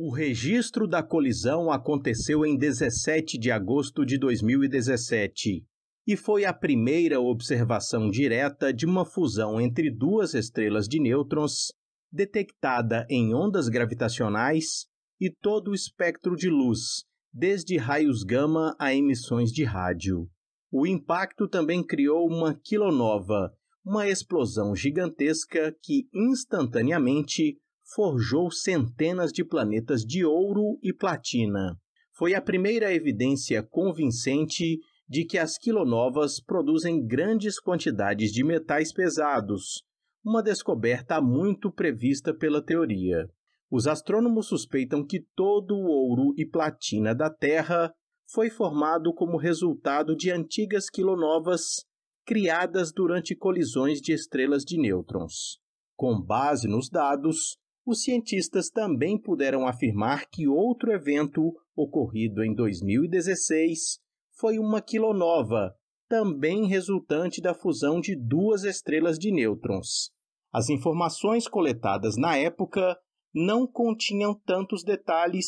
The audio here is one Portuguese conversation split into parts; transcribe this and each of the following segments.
O registro da colisão aconteceu em 17 de agosto de 2017 e foi a primeira observação direta de uma fusão entre duas estrelas de nêutrons detectada em ondas gravitacionais e todo o espectro de luz, desde raios gama a emissões de rádio. O impacto também criou uma quilonova, uma explosão gigantesca que instantaneamente forjou centenas de planetas de ouro e platina. Foi a primeira evidência convincente de que as quilonovas produzem grandes quantidades de metais pesados, uma descoberta muito prevista pela teoria. Os astrônomos suspeitam que todo o ouro e platina da Terra foi formado como resultado de antigas quilonovas criadas durante colisões de estrelas de nêutrons. Com base nos dados, os cientistas também puderam afirmar que outro evento ocorrido em 2016 foi uma quilonova, também resultante da fusão de duas estrelas de nêutrons. As informações coletadas na época não continham tantos detalhes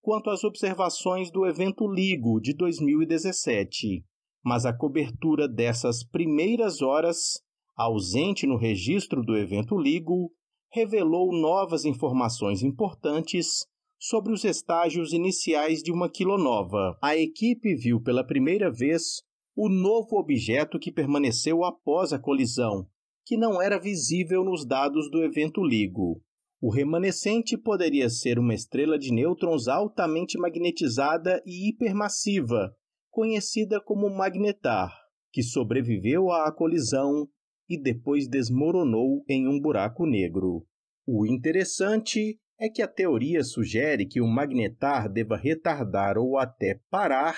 quanto as observações do evento LIGO de 2017, mas a cobertura dessas primeiras horas, ausente no registro do evento LIGO, revelou novas informações importantes sobre os estágios iniciais de uma quilonova. A equipe viu pela primeira vez o novo objeto que permaneceu após a colisão, que não era visível nos dados do evento LIGO. O remanescente poderia ser uma estrela de nêutrons altamente magnetizada e hipermassiva, conhecida como magnetar, que sobreviveu à colisão e depois desmoronou em um buraco negro. O interessante é que a teoria sugere que o magnetar deva retardar ou até parar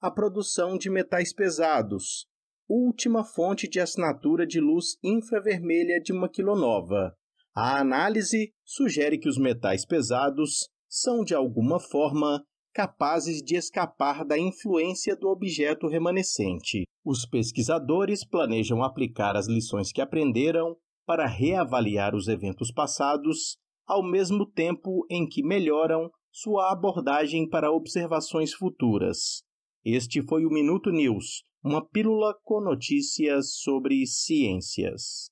a produção de metais pesados, última fonte de assinatura de luz infravermelha de uma quilonova. A análise sugere que os metais pesados são, de alguma forma, capazes de escapar da influência do objeto remanescente. Os pesquisadores planejam aplicar as lições que aprenderam para reavaliar os eventos passados, ao mesmo tempo em que melhoram sua abordagem para observações futuras. Este foi o Minuto News, uma pílula com notícias sobre ciências.